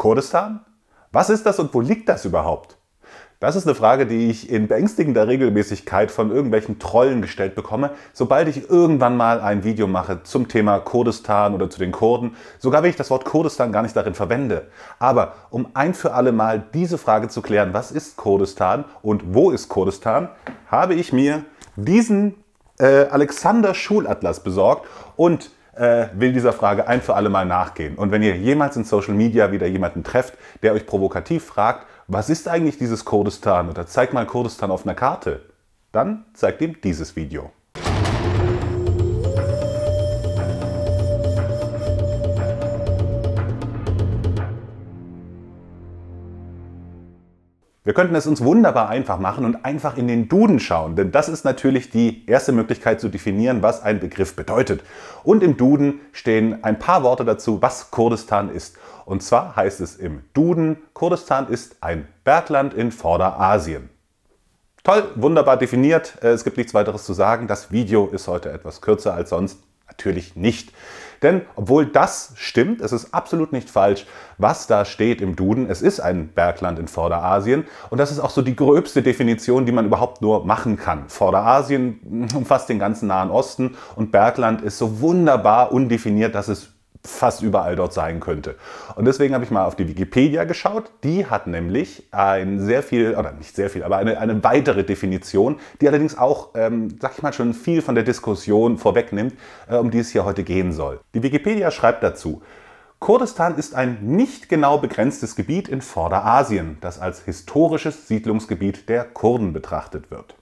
Kurdistan? Was ist das und wo liegt das überhaupt? Das ist eine Frage, die ich in beängstigender Regelmäßigkeit von irgendwelchen Trollen gestellt bekomme, sobald ich irgendwann mal ein Video mache zum Thema Kurdistan oder zu den Kurden, sogar wenn ich das Wort Kurdistan gar nicht darin verwende. Aber um ein für alle Mal diese Frage zu klären, was ist Kurdistan und wo ist Kurdistan, habe ich mir diesen äh, Alexander Schulatlas besorgt und äh, will dieser Frage ein für alle Mal nachgehen. Und wenn ihr jemals in Social Media wieder jemanden trefft, der euch provokativ fragt, was ist eigentlich dieses Kurdistan oder zeigt mal Kurdistan auf einer Karte, dann zeigt ihm dieses Video. Wir könnten es uns wunderbar einfach machen und einfach in den Duden schauen, denn das ist natürlich die erste Möglichkeit zu definieren, was ein Begriff bedeutet. Und im Duden stehen ein paar Worte dazu, was Kurdistan ist. Und zwar heißt es im Duden, Kurdistan ist ein Bergland in Vorderasien. Toll, wunderbar definiert. Äh, es gibt nichts weiteres zu sagen. Das Video ist heute etwas kürzer als sonst. Natürlich nicht. Denn obwohl das stimmt, es ist absolut nicht falsch, was da steht im Duden. Es ist ein Bergland in Vorderasien und das ist auch so die gröbste Definition, die man überhaupt nur machen kann. Vorderasien umfasst den ganzen Nahen Osten und Bergland ist so wunderbar undefiniert, dass es fast überall dort sein könnte. Und deswegen habe ich mal auf die Wikipedia geschaut. Die hat nämlich ein sehr viel, oder nicht sehr viel, aber eine, eine weitere Definition, die allerdings auch, ähm, sag ich mal, schon viel von der Diskussion vorwegnimmt, äh, um die es hier heute gehen soll. Die Wikipedia schreibt dazu, Kurdistan ist ein nicht genau begrenztes Gebiet in Vorderasien, das als historisches Siedlungsgebiet der Kurden betrachtet wird.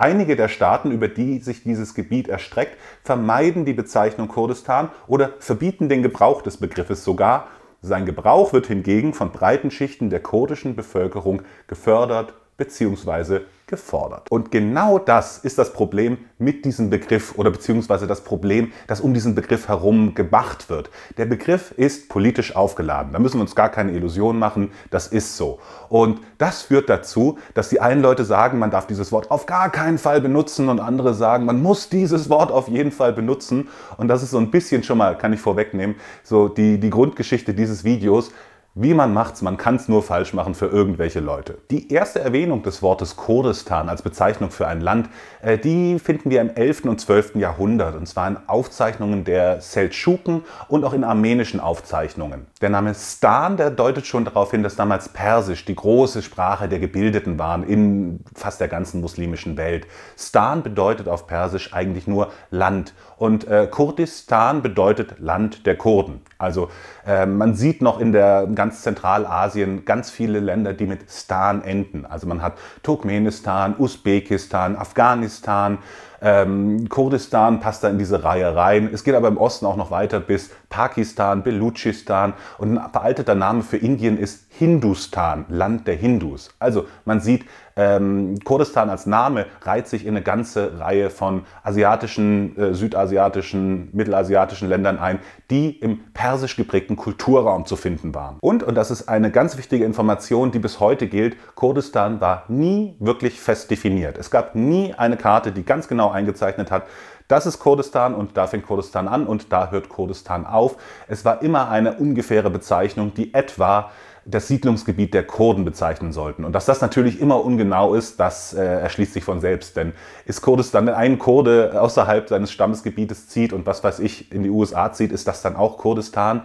Einige der Staaten, über die sich dieses Gebiet erstreckt, vermeiden die Bezeichnung Kurdistan oder verbieten den Gebrauch des Begriffes sogar. Sein Gebrauch wird hingegen von breiten Schichten der kurdischen Bevölkerung gefördert bzw gefordert. Und genau das ist das Problem mit diesem Begriff oder beziehungsweise das Problem, das um diesen Begriff herum gemacht wird. Der Begriff ist politisch aufgeladen. Da müssen wir uns gar keine Illusionen machen. Das ist so. Und das führt dazu, dass die einen Leute sagen, man darf dieses Wort auf gar keinen Fall benutzen und andere sagen, man muss dieses Wort auf jeden Fall benutzen. Und das ist so ein bisschen schon mal, kann ich vorwegnehmen, so die, die Grundgeschichte dieses Videos. Wie man macht's, man kann's nur falsch machen für irgendwelche Leute. Die erste Erwähnung des Wortes Kurdistan als Bezeichnung für ein Land, äh, die finden wir im 11. und 12. Jahrhundert und zwar in Aufzeichnungen der Seldschuken und auch in armenischen Aufzeichnungen. Der Name Stan, der deutet schon darauf hin, dass damals Persisch die große Sprache der Gebildeten waren in fast der ganzen muslimischen Welt. Stan bedeutet auf Persisch eigentlich nur Land und äh, Kurdistan bedeutet Land der Kurden. Also äh, man sieht noch in der ganzen ganz Zentralasien ganz viele Länder, die mit Stan enden. Also man hat Turkmenistan, Usbekistan, Afghanistan, ähm, Kurdistan passt da in diese Reihe rein. Es geht aber im Osten auch noch weiter bis Pakistan, Belutschistan und ein veralteter Name für Indien ist Hindustan, Land der Hindus. Also man sieht, ähm, Kurdistan als Name reiht sich in eine ganze Reihe von asiatischen, äh, südasiatischen, mittelasiatischen Ländern ein, die im persisch geprägten Kulturraum zu finden waren. Und, und das ist eine ganz wichtige Information, die bis heute gilt, Kurdistan war nie wirklich fest definiert. Es gab nie eine Karte, die ganz genau genau eingezeichnet hat, das ist Kurdistan und da fängt Kurdistan an und da hört Kurdistan auf. Es war immer eine ungefähre Bezeichnung, die etwa das Siedlungsgebiet der Kurden bezeichnen sollten. Und dass das natürlich immer ungenau ist, das äh, erschließt sich von selbst. Denn ist Kurdistan, wenn ein Kurde außerhalb seines Stammesgebietes zieht und was weiß ich in die USA zieht, ist das dann auch Kurdistan?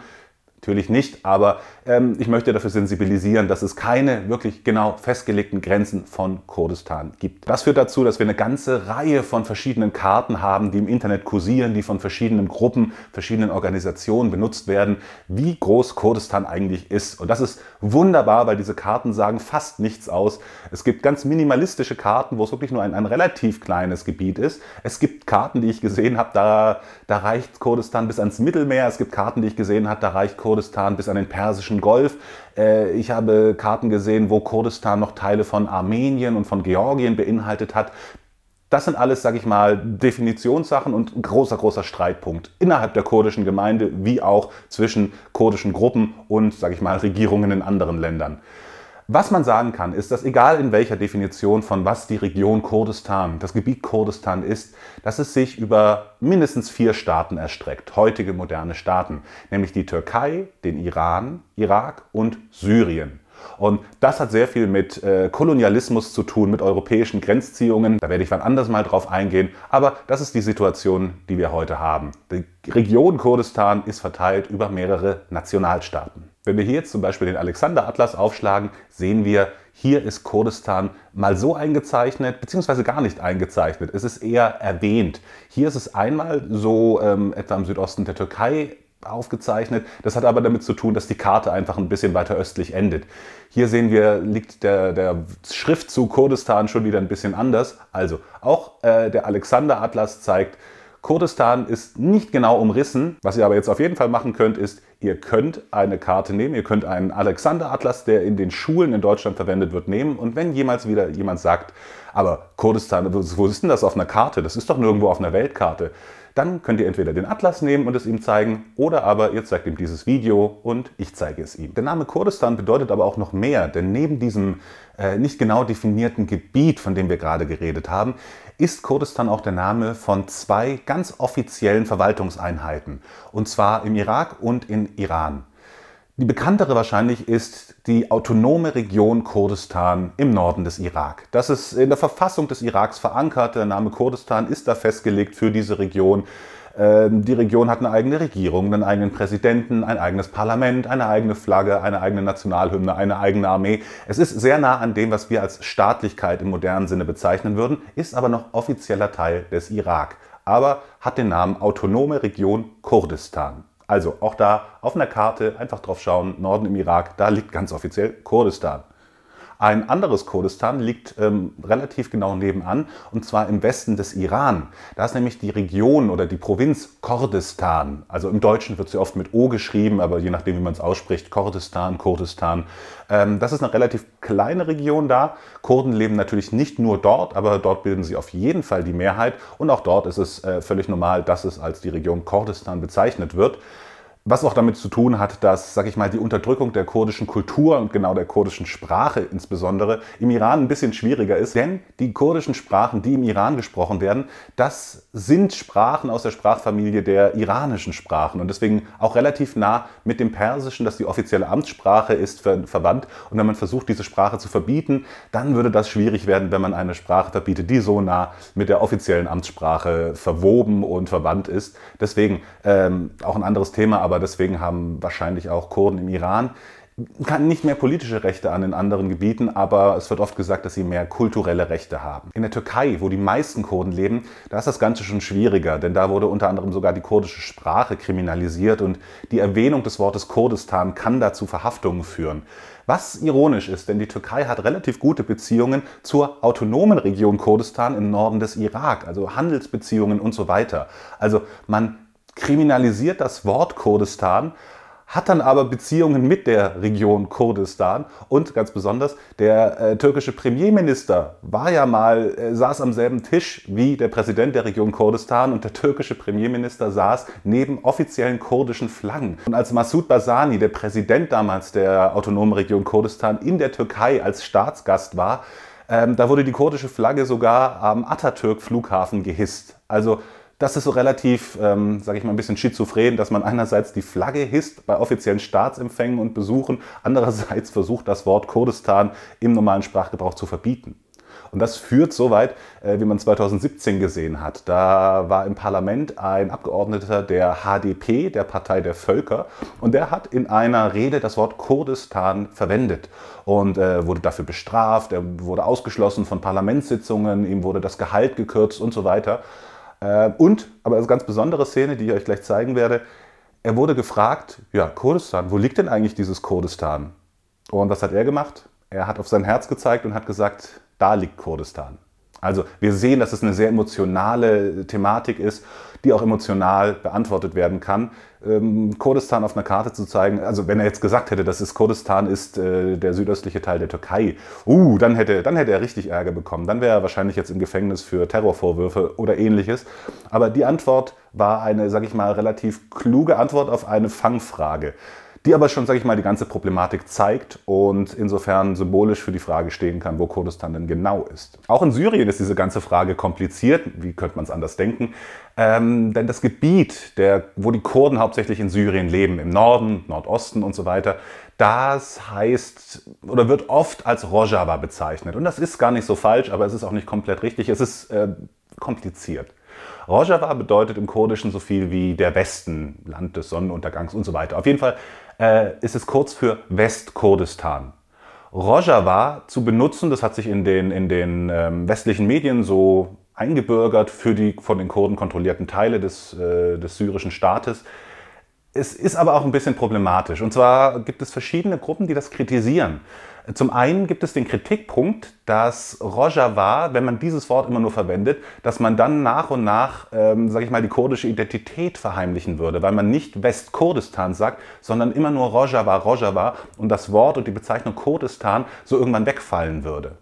Natürlich nicht, aber ähm, ich möchte dafür sensibilisieren, dass es keine wirklich genau festgelegten Grenzen von Kurdistan gibt. Das führt dazu, dass wir eine ganze Reihe von verschiedenen Karten haben, die im Internet kursieren, die von verschiedenen Gruppen, verschiedenen Organisationen benutzt werden, wie groß Kurdistan eigentlich ist. Und das ist wunderbar, weil diese Karten sagen fast nichts aus. Es gibt ganz minimalistische Karten, wo es wirklich nur ein, ein relativ kleines Gebiet ist. Es gibt Karten, die ich gesehen habe, da, da reicht Kurdistan bis ans Mittelmeer. Es gibt Karten, die ich gesehen habe, da reicht Kurdistan Kurdistan bis an den Persischen Golf. Äh, ich habe Karten gesehen, wo Kurdistan noch Teile von Armenien und von Georgien beinhaltet hat. Das sind alles, sag ich mal, Definitionssachen und großer, großer Streitpunkt innerhalb der kurdischen Gemeinde wie auch zwischen kurdischen Gruppen und, sag ich mal, Regierungen in anderen Ländern. Was man sagen kann, ist, dass egal in welcher Definition von was die Region Kurdistan, das Gebiet Kurdistan ist, dass es sich über mindestens vier Staaten erstreckt, heutige moderne Staaten, nämlich die Türkei, den Iran, Irak und Syrien. Und das hat sehr viel mit äh, Kolonialismus zu tun, mit europäischen Grenzziehungen. Da werde ich wann anders mal drauf eingehen. Aber das ist die Situation, die wir heute haben. Die Region Kurdistan ist verteilt über mehrere Nationalstaaten. Wenn wir hier jetzt zum Beispiel den Alexander-Atlas aufschlagen, sehen wir, hier ist Kurdistan mal so eingezeichnet, beziehungsweise gar nicht eingezeichnet. Es ist eher erwähnt. Hier ist es einmal so ähm, etwa im Südosten der Türkei aufgezeichnet. Das hat aber damit zu tun, dass die Karte einfach ein bisschen weiter östlich endet. Hier sehen wir, liegt der, der Schriftzug Kurdistan schon wieder ein bisschen anders. Also auch äh, der Alexander-Atlas zeigt, Kurdistan ist nicht genau umrissen. Was ihr aber jetzt auf jeden Fall machen könnt, ist, ihr könnt eine Karte nehmen, ihr könnt einen Alexander-Atlas, der in den Schulen in Deutschland verwendet wird, nehmen. Und wenn jemals wieder jemand sagt, aber Kurdistan, wo ist denn das auf einer Karte? Das ist doch nirgendwo auf einer Weltkarte. Dann könnt ihr entweder den Atlas nehmen und es ihm zeigen, oder aber ihr zeigt ihm dieses Video und ich zeige es ihm. Der Name Kurdistan bedeutet aber auch noch mehr, denn neben diesem äh, nicht genau definierten Gebiet, von dem wir gerade geredet haben, ist Kurdistan auch der Name von zwei ganz offiziellen Verwaltungseinheiten, und zwar im Irak und in Iran. Die bekanntere wahrscheinlich ist die autonome Region Kurdistan im Norden des Irak. Das ist in der Verfassung des Iraks verankert. Der Name Kurdistan ist da festgelegt für diese Region. Ähm, die Region hat eine eigene Regierung, einen eigenen Präsidenten, ein eigenes Parlament, eine eigene Flagge, eine eigene Nationalhymne, eine eigene Armee. Es ist sehr nah an dem, was wir als Staatlichkeit im modernen Sinne bezeichnen würden, ist aber noch offizieller Teil des Irak, aber hat den Namen Autonome Region Kurdistan. Also auch da auf einer Karte einfach drauf schauen, Norden im Irak, da liegt ganz offiziell Kurdistan. Ein anderes Kurdistan liegt ähm, relativ genau nebenan, und zwar im Westen des Iran. Da ist nämlich die Region oder die Provinz Kurdistan. Also im Deutschen wird sie oft mit O geschrieben, aber je nachdem, wie man es ausspricht, Kurdistan, Kurdistan. Ähm, das ist eine relativ kleine Region da. Kurden leben natürlich nicht nur dort, aber dort bilden sie auf jeden Fall die Mehrheit. Und auch dort ist es äh, völlig normal, dass es als die Region Kurdistan bezeichnet wird. Was auch damit zu tun hat, dass, sag ich mal, die Unterdrückung der kurdischen Kultur und genau der kurdischen Sprache insbesondere im Iran ein bisschen schwieriger ist. Denn die kurdischen Sprachen, die im Iran gesprochen werden, das sind Sprachen aus der Sprachfamilie der iranischen Sprachen und deswegen auch relativ nah mit dem Persischen, das die offizielle Amtssprache ist, ver verwandt. Und wenn man versucht, diese Sprache zu verbieten, dann würde das schwierig werden, wenn man eine Sprache verbietet, die so nah mit der offiziellen Amtssprache verwoben und verwandt ist. Deswegen ähm, auch ein anderes Thema, aber aber deswegen haben wahrscheinlich auch Kurden im Iran nicht mehr politische Rechte an in anderen Gebieten, aber es wird oft gesagt, dass sie mehr kulturelle Rechte haben. In der Türkei, wo die meisten Kurden leben, da ist das Ganze schon schwieriger, denn da wurde unter anderem sogar die kurdische Sprache kriminalisiert und die Erwähnung des Wortes Kurdistan kann dazu Verhaftungen führen. Was ironisch ist, denn die Türkei hat relativ gute Beziehungen zur autonomen Region Kurdistan im Norden des Irak, also Handelsbeziehungen und so weiter. Also man kriminalisiert das Wort Kurdistan, hat dann aber Beziehungen mit der Region Kurdistan und ganz besonders der äh, türkische Premierminister war ja mal äh, saß am selben Tisch wie der Präsident der Region Kurdistan und der türkische Premierminister saß neben offiziellen kurdischen Flaggen und als Massoud Basani, der Präsident damals der autonomen Region Kurdistan in der Türkei als Staatsgast war ähm, da wurde die kurdische Flagge sogar am Atatürk Flughafen gehisst also das ist so relativ, ähm, sage ich mal, ein bisschen schizophren, dass man einerseits die Flagge hisst bei offiziellen Staatsempfängen und Besuchen, andererseits versucht, das Wort Kurdistan im normalen Sprachgebrauch zu verbieten. Und das führt so weit, äh, wie man 2017 gesehen hat. Da war im Parlament ein Abgeordneter der HDP, der Partei der Völker, und der hat in einer Rede das Wort Kurdistan verwendet und äh, wurde dafür bestraft, er wurde ausgeschlossen von Parlamentssitzungen, ihm wurde das Gehalt gekürzt und so weiter. Äh, und, aber eine ganz besondere Szene, die ich euch gleich zeigen werde, er wurde gefragt, ja, Kurdistan, wo liegt denn eigentlich dieses Kurdistan? Und was hat er gemacht? Er hat auf sein Herz gezeigt und hat gesagt, da liegt Kurdistan. Also wir sehen, dass es eine sehr emotionale Thematik ist, die auch emotional beantwortet werden kann. Ähm, Kurdistan auf einer Karte zu zeigen, also wenn er jetzt gesagt hätte, dass es Kurdistan ist, äh, der südöstliche Teil der Türkei, uh, dann hätte, dann hätte er richtig Ärger bekommen. Dann wäre er wahrscheinlich jetzt im Gefängnis für Terrorvorwürfe oder ähnliches. Aber die Antwort war eine, sag ich mal, relativ kluge Antwort auf eine Fangfrage die aber schon, sage ich mal, die ganze Problematik zeigt und insofern symbolisch für die Frage stehen kann, wo Kurdistan denn genau ist. Auch in Syrien ist diese ganze Frage kompliziert, wie könnte man es anders denken, ähm, denn das Gebiet, der, wo die Kurden hauptsächlich in Syrien leben, im Norden, Nordosten und so weiter, das heißt oder wird oft als Rojava bezeichnet. Und das ist gar nicht so falsch, aber es ist auch nicht komplett richtig. Es ist äh, kompliziert. Rojava bedeutet im Kurdischen so viel wie der Westen, Land des Sonnenuntergangs und so weiter. Auf jeden Fall äh, ist es kurz für Westkurdistan. Rojava zu benutzen, das hat sich in den, in den ähm, westlichen Medien so eingebürgert für die von den Kurden kontrollierten Teile des, äh, des syrischen Staates, es ist aber auch ein bisschen problematisch. Und zwar gibt es verschiedene Gruppen, die das kritisieren. Zum einen gibt es den Kritikpunkt, dass Rojava, wenn man dieses Wort immer nur verwendet, dass man dann nach und nach, ähm, sage ich mal, die kurdische Identität verheimlichen würde, weil man nicht Westkurdistan sagt, sondern immer nur Rojava, Rojava und das Wort und die Bezeichnung Kurdistan so irgendwann wegfallen würde.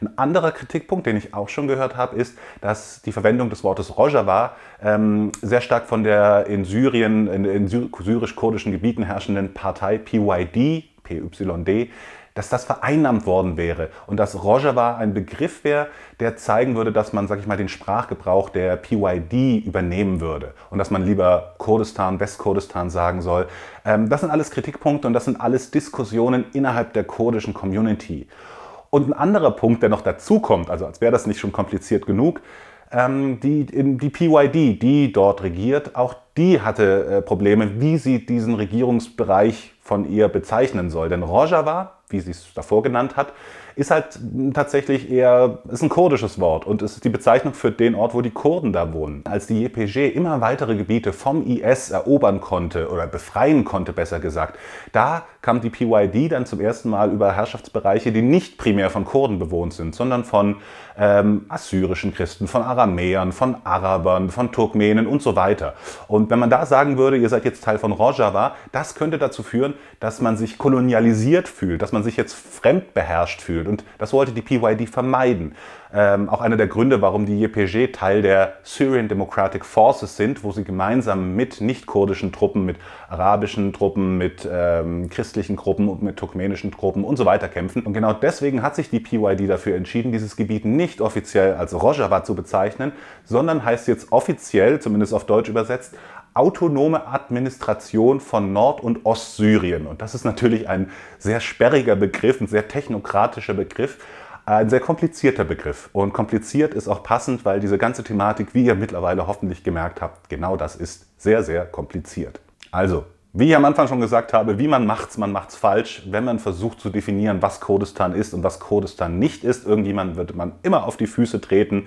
Ein anderer Kritikpunkt, den ich auch schon gehört habe, ist, dass die Verwendung des Wortes Rojava ähm, sehr stark von der in Syrien, in, in syrisch-kurdischen Gebieten herrschenden Partei PYD, PYD, dass das vereinnahmt worden wäre und dass Rojava ein Begriff wäre, der zeigen würde, dass man, sag ich mal, den Sprachgebrauch der PYD übernehmen würde und dass man lieber Kurdistan, Westkurdistan sagen soll. Ähm, das sind alles Kritikpunkte und das sind alles Diskussionen innerhalb der kurdischen Community. Und ein anderer Punkt, der noch dazu kommt, also als wäre das nicht schon kompliziert genug, ähm, die, die PYD, die dort regiert, auch die hatte äh, Probleme, wie sie diesen Regierungsbereich von ihr bezeichnen soll. Denn Rojava wie sie es davor genannt hat, ist halt tatsächlich eher, ist ein kurdisches Wort und ist die Bezeichnung für den Ort, wo die Kurden da wohnen. Als die JPG immer weitere Gebiete vom IS erobern konnte oder befreien konnte, besser gesagt, da kam die PYD dann zum ersten Mal über Herrschaftsbereiche, die nicht primär von Kurden bewohnt sind, sondern von ähm, assyrischen Christen, von Aramäern, von Arabern, von Turkmenen und so weiter. Und wenn man da sagen würde, ihr seid jetzt Teil von Rojava, das könnte dazu führen, dass man sich kolonialisiert fühlt, dass man sich jetzt fremd beherrscht fühlt. Und das wollte die PYD vermeiden. Ähm, auch einer der Gründe, warum die YPG Teil der Syrian Democratic Forces sind, wo sie gemeinsam mit nicht-kurdischen Truppen, mit arabischen Truppen, mit ähm, christlichen Gruppen und mit turkmenischen Truppen und so weiter kämpfen. Und genau deswegen hat sich die PYD dafür entschieden, dieses Gebiet nicht offiziell als Rojava zu bezeichnen, sondern heißt jetzt offiziell, zumindest auf Deutsch übersetzt, autonome Administration von Nord- und Ostsyrien. Und das ist natürlich ein sehr sperriger Begriff, ein sehr technokratischer Begriff, ein sehr komplizierter Begriff. Und kompliziert ist auch passend, weil diese ganze Thematik, wie ihr mittlerweile hoffentlich gemerkt habt, genau das ist sehr, sehr kompliziert. Also, wie ich am Anfang schon gesagt habe, wie man macht's, man macht's falsch, wenn man versucht zu definieren, was Kurdistan ist und was Kurdistan nicht ist. Irgendjemand wird man immer auf die Füße treten.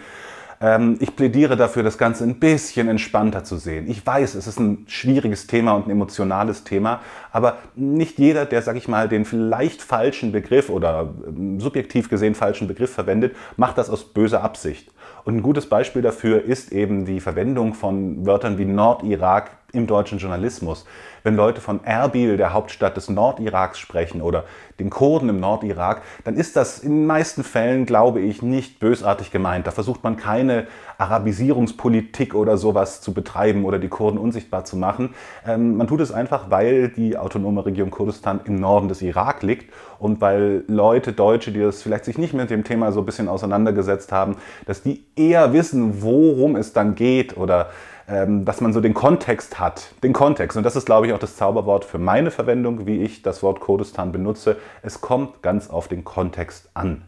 Ähm, ich plädiere dafür, das Ganze ein bisschen entspannter zu sehen. Ich weiß, es ist ein schwieriges Thema und ein emotionales Thema, aber nicht jeder, der, sag ich mal, den vielleicht falschen Begriff oder ähm, subjektiv gesehen falschen Begriff verwendet, macht das aus böser Absicht. Und ein gutes Beispiel dafür ist eben die Verwendung von Wörtern wie Nordirak, im deutschen Journalismus. Wenn Leute von Erbil, der Hauptstadt des Nordiraks, sprechen oder den Kurden im Nordirak, dann ist das in den meisten Fällen, glaube ich, nicht bösartig gemeint. Da versucht man keine Arabisierungspolitik oder sowas zu betreiben oder die Kurden unsichtbar zu machen. Ähm, man tut es einfach, weil die autonome Region Kurdistan im Norden des Irak liegt und weil Leute, Deutsche, die das vielleicht sich nicht mit dem Thema so ein bisschen auseinandergesetzt haben, dass die eher wissen, worum es dann geht oder ähm, dass man so den Kontext hat. Den Kontext. Und das ist, glaube ich, auch das Zauberwort für meine Verwendung, wie ich das Wort Kurdistan benutze. Es kommt ganz auf den Kontext an.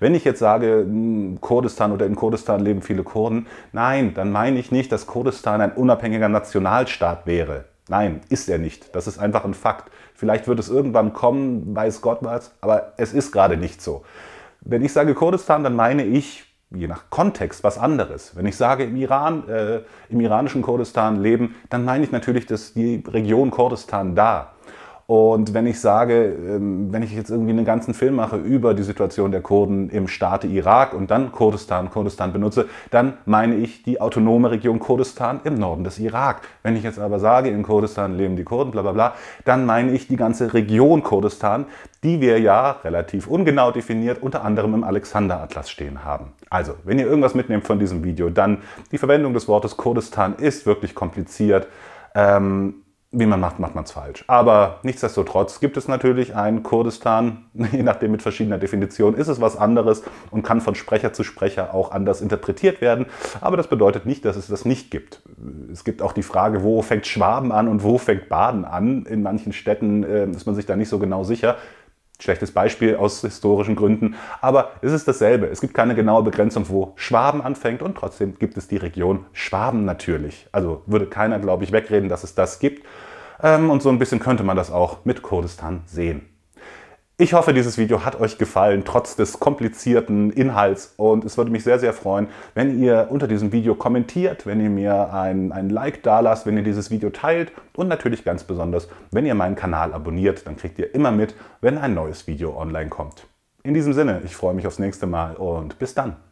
Wenn ich jetzt sage, hm, Kurdistan oder in Kurdistan leben viele Kurden, nein, dann meine ich nicht, dass Kurdistan ein unabhängiger Nationalstaat wäre. Nein, ist er nicht. Das ist einfach ein Fakt. Vielleicht wird es irgendwann kommen, weiß Gott was, aber es ist gerade nicht so. Wenn ich sage Kurdistan, dann meine ich je nach Kontext was anderes. Wenn ich sage, im Iran, äh, im iranischen Kurdistan leben, dann meine ich natürlich, dass die Region Kurdistan da. Und wenn ich sage, ähm, wenn ich jetzt irgendwie einen ganzen Film mache über die Situation der Kurden im Staate Irak und dann Kurdistan, Kurdistan benutze, dann meine ich die autonome Region Kurdistan im Norden des Irak. Wenn ich jetzt aber sage, in Kurdistan leben die Kurden, bla bla bla, dann meine ich die ganze Region Kurdistan, die wir ja relativ ungenau definiert unter anderem im Alexander-Atlas stehen haben. Also, wenn ihr irgendwas mitnehmt von diesem Video, dann die Verwendung des Wortes Kurdistan ist wirklich kompliziert. Ähm, wie man macht, macht man es falsch. Aber nichtsdestotrotz gibt es natürlich ein Kurdistan, je nachdem mit verschiedener Definition ist es was anderes und kann von Sprecher zu Sprecher auch anders interpretiert werden. Aber das bedeutet nicht, dass es das nicht gibt. Es gibt auch die Frage, wo fängt Schwaben an und wo fängt Baden an. In manchen Städten äh, ist man sich da nicht so genau sicher. Schlechtes Beispiel aus historischen Gründen, aber es ist dasselbe. Es gibt keine genaue Begrenzung, wo Schwaben anfängt und trotzdem gibt es die Region Schwaben natürlich. Also würde keiner, glaube ich, wegreden, dass es das gibt. Ähm, und so ein bisschen könnte man das auch mit Kurdistan sehen. Ich hoffe, dieses Video hat euch gefallen, trotz des komplizierten Inhalts. Und es würde mich sehr, sehr freuen, wenn ihr unter diesem Video kommentiert, wenn ihr mir ein, ein Like da lasst, wenn ihr dieses Video teilt und natürlich ganz besonders, wenn ihr meinen Kanal abonniert. Dann kriegt ihr immer mit, wenn ein neues Video online kommt. In diesem Sinne, ich freue mich aufs nächste Mal und bis dann.